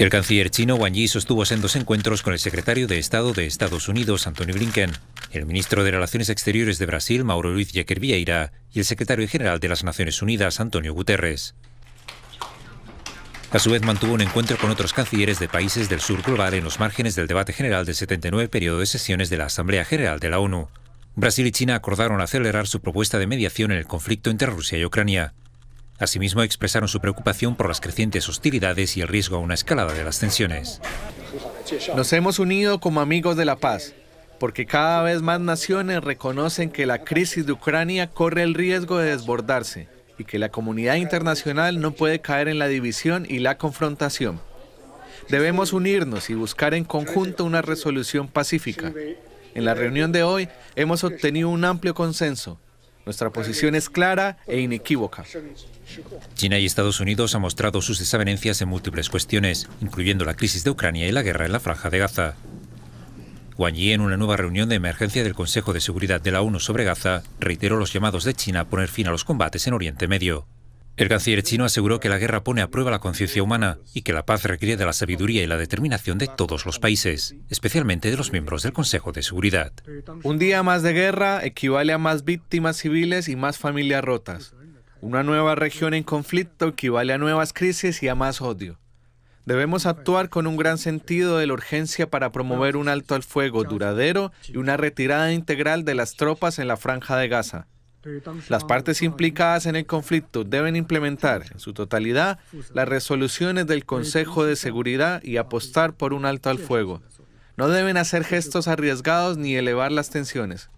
El canciller chino Wang Yi sostuvo sendos encuentros con el secretario de Estado de Estados Unidos, Antonio Blinken, el ministro de Relaciones Exteriores de Brasil, Mauro Luis Jequer Vieira, y el secretario general de las Naciones Unidas, Antonio Guterres. A su vez mantuvo un encuentro con otros cancilleres de países del sur global en los márgenes del debate general del 79 periodo de sesiones de la Asamblea General de la ONU. Brasil y China acordaron acelerar su propuesta de mediación en el conflicto entre Rusia y Ucrania. Asimismo, expresaron su preocupación por las crecientes hostilidades y el riesgo a una escalada de las tensiones. Nos hemos unido como amigos de la paz, porque cada vez más naciones reconocen que la crisis de Ucrania corre el riesgo de desbordarse y que la comunidad internacional no puede caer en la división y la confrontación. Debemos unirnos y buscar en conjunto una resolución pacífica. En la reunión de hoy hemos obtenido un amplio consenso nuestra posición es clara e inequívoca. China y Estados Unidos han mostrado sus desavenencias en múltiples cuestiones, incluyendo la crisis de Ucrania y la guerra en la franja de Gaza. Wang Yi, en una nueva reunión de emergencia del Consejo de Seguridad de la ONU sobre Gaza, reiteró los llamados de China a poner fin a los combates en Oriente Medio. El canciller chino aseguró que la guerra pone a prueba la conciencia humana y que la paz requiere de la sabiduría y la determinación de todos los países, especialmente de los miembros del Consejo de Seguridad. Un día más de guerra equivale a más víctimas civiles y más familias rotas. Una nueva región en conflicto equivale a nuevas crisis y a más odio. Debemos actuar con un gran sentido de la urgencia para promover un alto al fuego duradero y una retirada integral de las tropas en la franja de Gaza. Las partes implicadas en el conflicto deben implementar en su totalidad las resoluciones del Consejo de Seguridad y apostar por un alto al fuego. No deben hacer gestos arriesgados ni elevar las tensiones.